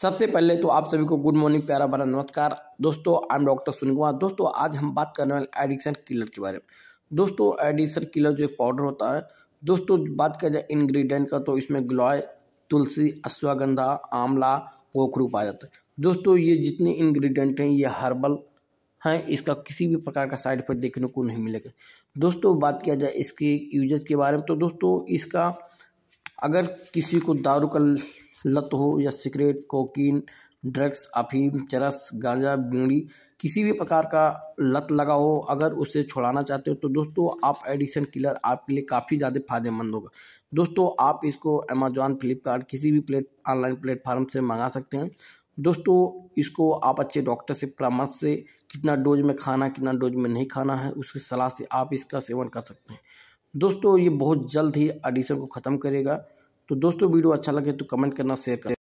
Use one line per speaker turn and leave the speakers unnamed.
सबसे पहले तो आप सभी को गुड मॉर्निंग प्यारा बरा नमस्कार दोस्तों I am doctor Sunil Kumar दोस्तों आज हम बात करने वाले एडिक्शन किलर के बारे में दोस्तों एडिक्शन किलर जो एक पाउडर होता है दोस्तों बात किया जाए इन्ग्रीडियंट का तो इसमें ग्लॉय तुलसी अश्वगंधा आंवला गोखरू पाया जाता है दोस्तों ये जितने इन्ग्रीडियंट हैं ये हर्बल हैं इसका किसी भी प्रकार का साइड इफेक्ट देखने को नहीं मिलेगा दोस्तों बात किया जाए इसके यूजेस के बारे में तो दोस्तों इसका अगर किसी को दारू का लत हो या सिगरेट कोकीन ड्रग्स अफीम चरस गांजा बीड़ी किसी भी प्रकार का लत लगा हो अगर उसे छुड़ाना चाहते हो तो दोस्तों आप एडिक्शन किलर आपके लिए काफ़ी ज़्यादा फायदेमंद होगा दोस्तों आप इसको अमेजॉन फ्लिपकार्ट किसी भी प्लेट ऑनलाइन प्लेटफार्म से मंगा सकते हैं दोस्तों इसको आप अच्छे डॉक्टर से परामर्श से कितना डोज में खाना कितना डोज में नहीं खाना है उसकी सलाह से आप इसका सेवन कर सकते हैं दोस्तों ये बहुत जल्द ही एडिशन को ख़त्म करेगा तो दोस्तों वीडियो अच्छा लगे तो कमेंट करना शेयर करें